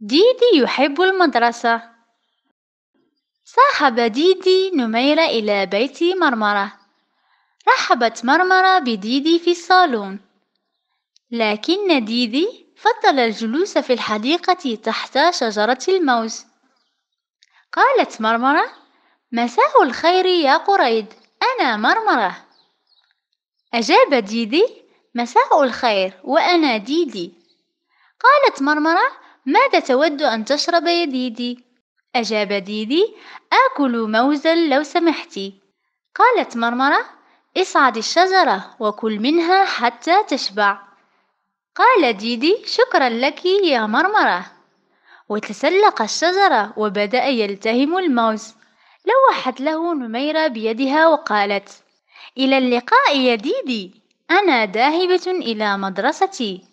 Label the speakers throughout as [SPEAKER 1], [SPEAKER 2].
[SPEAKER 1] ديدي يحب المدرسة صاحب ديدي نميرة إلى بيت مرمرة رحبت مرمرة بديدي في الصالون لكن ديدي فضل الجلوس في الحديقة تحت شجرة الموز قالت مرمرة مساء الخير يا قريد أنا مرمرة أجاب ديدي مساء الخير وأنا ديدي قالت مرمرة ماذا تود أن تشرب يا ديدي؟ أجاب ديدي آكل موزا لو سمحتي قالت مرمرة اصعد الشجرة وكل منها حتى تشبع قال ديدي شكرا لك يا مرمرة وتسلق الشجرة وبدأ يلتهم الموز لوحت له نميرة بيدها وقالت إلى اللقاء يا ديدي أنا ذاهبة إلى مدرستي.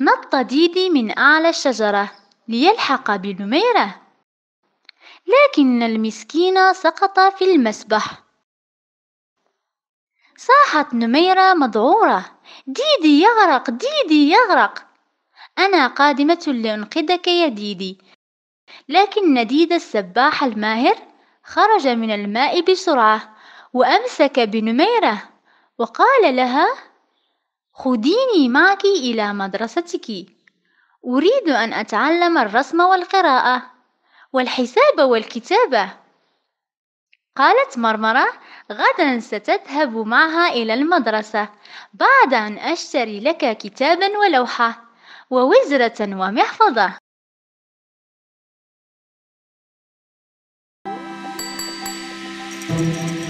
[SPEAKER 1] نط ديدي من أعلى الشجرة ليلحق بنميرة، لكن المسكين سقط في المسبح. صاحت نميرة مذعورة: ديدي يغرق! ديدي يغرق! أنا قادمة لأنقذك يا ديدي. لكن ديدا السباح الماهر خرج من الماء بسرعة وأمسك بنميرة وقال لها خديني معك إلى مدرستك أريد أن أتعلم الرسم والقراءة والحساب والكتابة قالت مرمرة غدا ستذهب معها إلى المدرسة بعد أن أشتري لك كتابا ولوحة ووزرة ومحفظة thank you